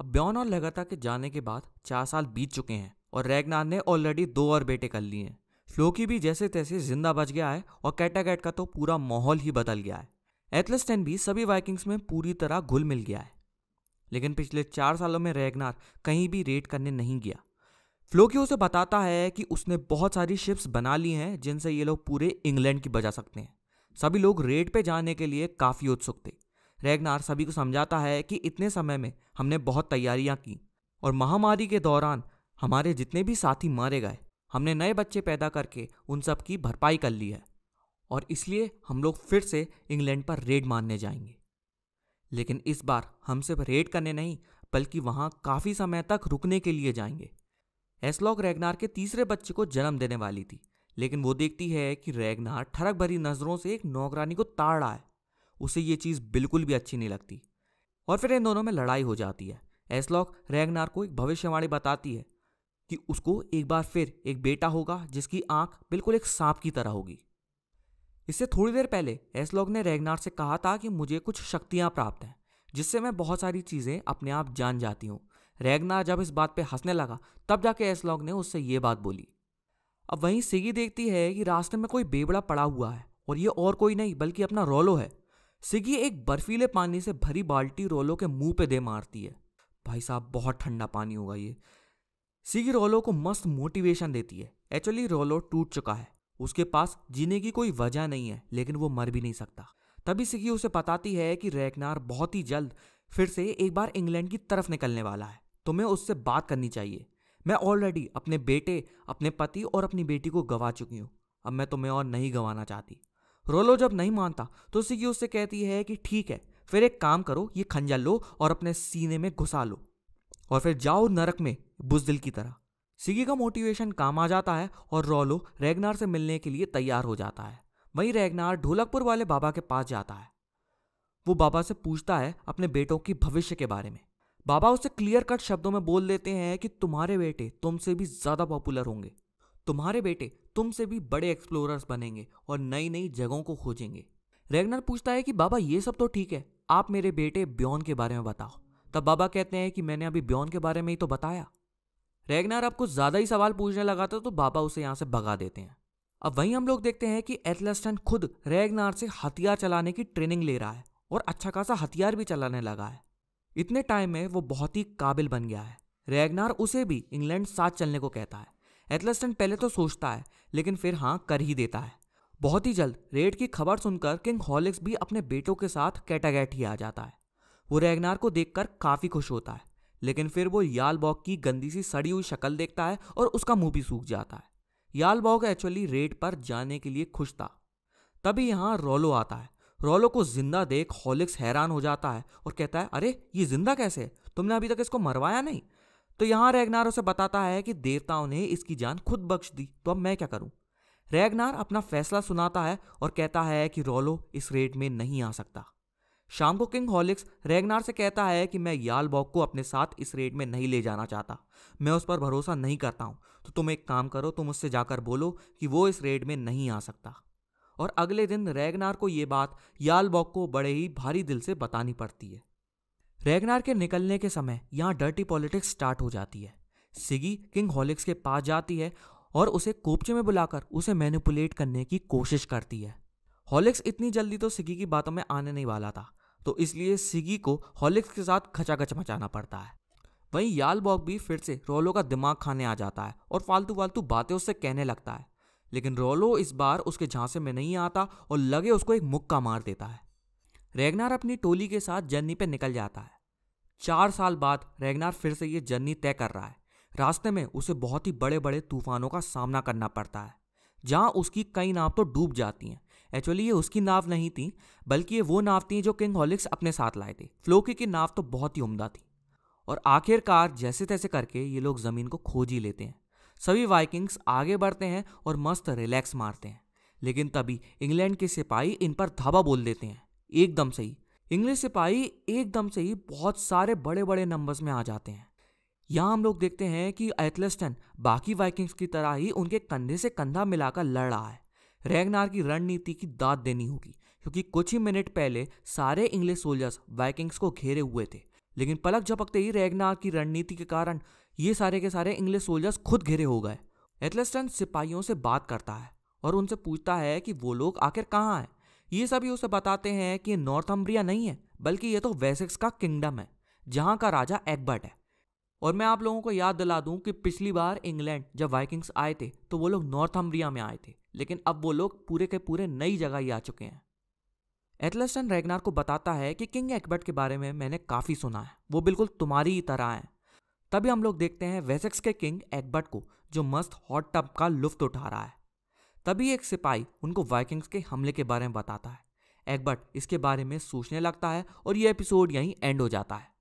अब ब्योन और लगाता के जाने के बाद चार साल बीत चुके हैं और रैगनार ने ऑलरेडी दो और बेटे कर लिए हैं फ्लोकी भी जैसे तैसे जिंदा बच गया है और कैटागैट का तो पूरा माहौल ही बदल गया है टेन भी सभी वाइकिंग्स में पूरी तरह घुल मिल गया है लेकिन पिछले चार सालों में रैगनार कहीं भी रेड करने नहीं गया फ्लोकी उसे बताता है कि उसने बहुत सारी शिप्स बना ली हैं जिनसे ये लोग पूरे इंग्लैंड की बजा सकते हैं सभी लोग रेड पे जाने के लिए काफ़ी उत्सुक थे रेगनार सभी को समझाता है कि इतने समय में हमने बहुत तैयारियां की और महामारी के दौरान हमारे जितने भी साथी मारे गए हमने नए बच्चे पैदा करके उन सब की भरपाई कर ली है और इसलिए हम लोग फिर से इंग्लैंड पर रेड मारने जाएंगे लेकिन इस बार हम सिर्फ रेड करने नहीं बल्कि वहाँ काफ़ी समय तक रुकने के लिए जाएंगे एसलॉग रेगनार के तीसरे बच्चे को जन्म देने वाली थी लेकिन वो देखती है कि रेगनार ठरक भरी नज़रों से एक नौकरानी को ताड़ रहा है उसे ये चीज़ बिल्कुल भी अच्छी नहीं लगती और फिर इन दोनों में लड़ाई हो जाती है एसलॉक रैगनार को एक भविष्यवाणी बताती है कि उसको एक बार फिर एक बेटा होगा जिसकी आंख बिल्कुल एक सांप की तरह होगी इससे थोड़ी देर पहले एसलॉग ने रैगनार से कहा था कि मुझे कुछ शक्तियाँ प्राप्त हैं जिससे मैं बहुत सारी चीज़ें अपने आप जान जाती हूँ रैगनार जब इस बात पे हंसने लगा तब जाके एसलॉग ने उससे ये बात बोली अब वहीं सिगी देखती है कि रास्ते में कोई बेबड़ा पड़ा हुआ है और ये और कोई नहीं बल्कि अपना रोलो है सिगी एक बर्फीले पानी से भरी बाल्टी रोलो के मुंह पे दे मारती है भाई साहब बहुत ठंडा पानी होगा ये सिगी रोलो को मस्त मोटिवेशन देती है एक्चुअली रोलो टूट चुका है उसके पास जीने की कोई वजह नहीं है लेकिन वो मर भी नहीं सकता तभी सिगी उसे बताती है कि रैकनार बहुत ही जल्द फिर से एक बार इंग्लैंड की तरफ निकलने वाला है तुम्हें तो उससे बात करनी चाहिए मैं ऑलरेडी अपने बेटे अपने पति और अपनी बेटी को गवा चुकी हूँ अब मैं तुम्हें और नहीं गंवाना चाहती रोलो जब नहीं मानता तो सिकी उससे कहती है कि ठीक है फिर एक काम करो ये खंजा लो और अपने सीने में घुसा लो और फिर जाओ नरक में बुजदिल की तरह सिगी का मोटिवेशन काम आ जाता है और रोलो रेगनार से मिलने के लिए तैयार हो जाता है वहीं रेगनार ढोलकपुर वाले बाबा के पास जाता है वो बाबा से पूछता है अपने बेटों की भविष्य के बारे में बाबा उसे क्लियर कट शब्दों में बोल देते हैं कि तुम्हारे बेटे तुमसे भी ज़्यादा पॉपुलर होंगे तुम्हारे बेटे तुमसे भी बड़े एक्सप्लोरर्स बनेंगे और नई नई जगहों को खोजेंगे रेगनर पूछता है कि बाबा ये सब तो ठीक है आप मेरे बेटे ब्योन के बारे में बताओ तब बाबा कहते हैं कि मैंने अभी ब्योन के बारे में ही तो बताया रेगनर अब कुछ ज़्यादा ही सवाल पूछने लगा था तो बाबा उसे यहाँ से भगा देते हैं अब वहीं हम लोग देखते हैं कि एथलेस्टन खुद रेगनार से हथियार चलाने की ट्रेनिंग ले रहा है और अच्छा खासा हथियार भी चलाने लगा है इतने टाइम में वो बहुत ही काबिल बन गया है रेगनार उसे भी इंग्लैंड साथ चलने को कहता है एथलस्टन पहले तो सोचता है लेकिन फिर हाँ कर ही देता है बहुत ही जल्द रेड की खबर सुनकर किंग हॉलिक्स भी अपने बेटों के साथ कैटागैट ही आ जाता है वो रेगनार को देखकर काफ़ी खुश होता है लेकिन फिर वो यालबॉग की गंदी सी सड़ी हुई शक्ल देखता है और उसका मुंह भी सूख जाता है यालबॉग एक्चुअली रेड पर जाने के लिए खुश था तभी यहाँ रोलो आता है रोलो को जिंदा देख हॉलिक्स हैरान हो जाता है और कहता है अरे ये जिंदा कैसे तुमने अभी तक इसको मरवाया नहीं तो यहाँ रेगनार उसे बताता है कि देवताओं ने इसकी जान खुद बख्श दी तो अब मैं क्या करूँ रैगनार अपना फैसला सुनाता है और कहता है कि रोलो इस रेड में नहीं आ सकता शाम को किंग हॉलिक्स रेगनार से कहता है कि मैं यालबॉक को अपने साथ इस रेड में नहीं ले जाना चाहता मैं उस पर भरोसा नहीं करता हूँ तो तुम एक काम करो तुम उससे जाकर बोलो कि वो इस रेड में नहीं आ सकता और अगले दिन रेगनार को ये बात यालबॉक को बड़े ही भारी दिल से बतानी पड़ती है रेगनार के निकलने के समय यहाँ डर्टी पॉलिटिक्स स्टार्ट हो जाती है सिगी किंग हॉलिक्स के पास जाती है और उसे कोपचे में बुलाकर उसे मैनिपुलेट करने की कोशिश करती है हॉलिक्स इतनी जल्दी तो सिगी की बातों में आने नहीं वाला था तो इसलिए सिगी को हॉलिक्स के साथ खचाखच मचाना पड़ता है वहीं यालबॉग भी फिर से रोलो का दिमाग खाने आ जाता है और फालतू फालतू बातें उससे कहने लगता है लेकिन रोलो इस बार उसके झांसे में नहीं आता और लगे उसको एक मुक्का मार देता है रेगनार अपनी टोली के साथ जर्नी पर निकल जाता है चार साल बाद रेगनार फिर से ये जर्नी तय कर रहा है रास्ते में उसे बहुत ही बड़े बड़े तूफानों का सामना करना पड़ता है जहाँ उसकी कई नाव तो डूब जाती हैं एक्चुअली ये उसकी नाव नहीं थी बल्कि ये वो नाव थी जो किंग हॉलिक्स अपने साथ लाए थे फ्लोकी की नाव तो बहुत ही उम्दा थी और आखिरकार जैसे तैसे करके ये लोग ज़मीन को खोज ही लेते हैं सभी वाइकिंग्स आगे बढ़ते हैं और मस्त रिलैक्स मारते हैं लेकिन तभी इंग्लैंड के सिपाही इन पर धाबा बोल देते हैं एकदम से ही इंग्लिश सिपाही एकदम से ही बहुत सारे बड़े बड़े नंबर्स में आ जाते हैं यहाँ हम लोग देखते हैं कि एथलेस्टन बाकी वाइकिंग्स की तरह ही उनके कंधे से कंधा मिलाकर लड़ रहा है रैगनार की रणनीति की दाद देनी होगी क्योंकि कुछ ही मिनट पहले सारे इंग्लिश सोल्जर्स वाइकिंग्स को घेरे हुए थे लेकिन पलक झपकते ही रैगनार की रणनीति के कारण ये सारे के सारे इंग्लिश सोल्जर्स खुद घेरे हो गए एथलेस्टन सिपाहियों से बात करता है और उनसे पूछता है कि वो लोग आखिर कहाँ हैं ये सभी उसे बताते हैं कि नॉर्थम्ब्रिया नहीं है बल्कि ये तो वेसेक्स का किंगडम है जहाँ का राजा एगबर्ट है और मैं आप लोगों को याद दिला दूं कि पिछली बार इंग्लैंड जब वाइकिंग्स आए थे तो वो लोग नॉर्थम्ब्रिया में आए थे लेकिन अब वो लोग पूरे के पूरे नई जगह ही आ चुके हैं एथलेस्टन रेगनार को बताता है कि किंग एक्बर्ट के बारे में मैंने काफ़ी सुना है वो बिल्कुल तुम्हारी ही तरह है तभी हम लोग देखते हैं वेसेक्स के किंग एक्बर्ट को जो मस्त हॉट टब का लुफ्त उठा रहा है तभी एक सिपाही उनको वाइकिंग्स के हमले के बारे में बताता है एगबर्ट इसके बारे में सोचने लगता है और ये एपिसोड यहीं एंड हो जाता है